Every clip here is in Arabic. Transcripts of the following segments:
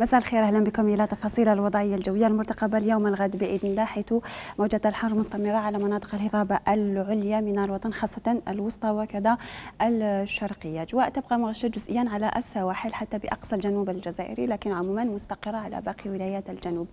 مساء الخير اهلا بكم الى تفاصيل الوضعيه الجويه المرتقبه اليوم الغد باذن الله حيث موجه الحر مستمره على مناطق الهضاب العليا من الوطن خاصه الوسطى وكذا الشرقيه، اجواء تبقى مغشه جزئيا على السواحل حتى باقصى الجنوب الجزائري لكن عموما مستقره على باقي ولايات الجنوب.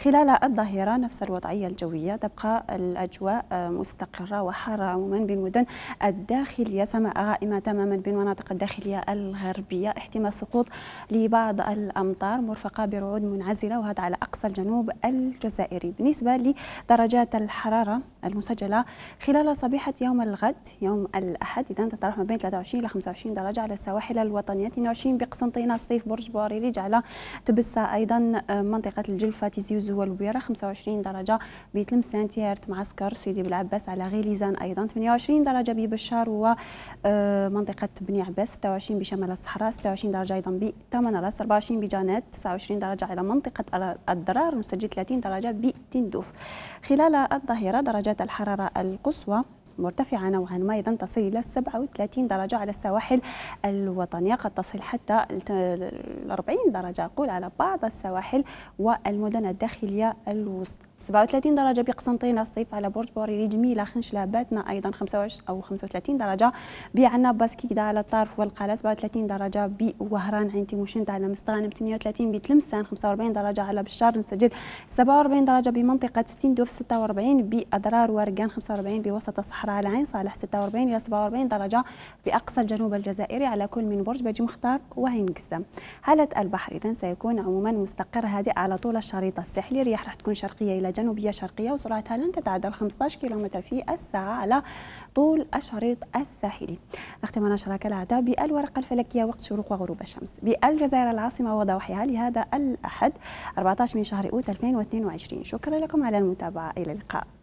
خلال الظهيره نفس الوضعيه الجويه تبقى الاجواء مستقره وحاره عموما بالمدن الداخليه سماء غائمه تماما بالمناطق الداخليه الغربيه احتمال سقوط لبعض الامطار مرفقة برعود منعزلة وهذا على أقصى الجنوب الجزائري بالنسبة لدرجات الحرارة المسجلة خلال صبيحة يوم الغد يوم الأحد إذا تتراوح ما بين 23 إلى 25 درجة على السواحل الوطنية 22 بقسنطينة صيف برج بوريريج على تبسة أيضا آه، منطقة الجلفة وزو والبيرة 25 درجة بتلمسان سانتيارت معسكر سيدي بلعباس على غيليزان أيضا 28 درجة ببشار ومنطقة آه، بني عباس 26 بشمال الصحراء 26 درجة أيضا راس 24 بجانات 29 درجة على منطقة الدرار نسجل 30 درجة بتندوف خلال الظهيرة درجات الحرارة القصوى مرتفعة نوعا ما إذا تصل إلى 37 درجة على السواحل الوطنية قد تصل حتى 40 درجة أقول على بعض السواحل والمدن الداخلية الوسطى 37 درجه بقسنطينه صيف على برج بوريري جميله خنشله باتنا ايضا 25 او 35 درجه بعنا باسكيدا على الطرف والقلا 37 درجه بوهران عين تيموشنت على مستغانم 38 بتلمسان 45 درجه على بشار نسجل 47 درجه بمنطقه 60 دوف 46 باضرار ورقان 45 بوسط الصحراء على عين صالح 46 الى 47 درجه باقصى الجنوب الجزائري على كل من برج بجي مختار وعين قسم هاله البحر اذا سيكون عموما مستقر هادئ على طول الشريط الساحلي الرياح راح تكون شرقيه الى جنوبية شرقية وسرعتها لن تتعدى 15 كم في الساعة على طول الشريط الساحلي نختم نشرة كالعادة بالورقة الفلكية وقت شروق وغروب الشمس بالجزائر العاصمة وضوحها لهذا الأحد 14 من شهر أوت 2022 شكرا لكم على المتابعة إلى اللقاء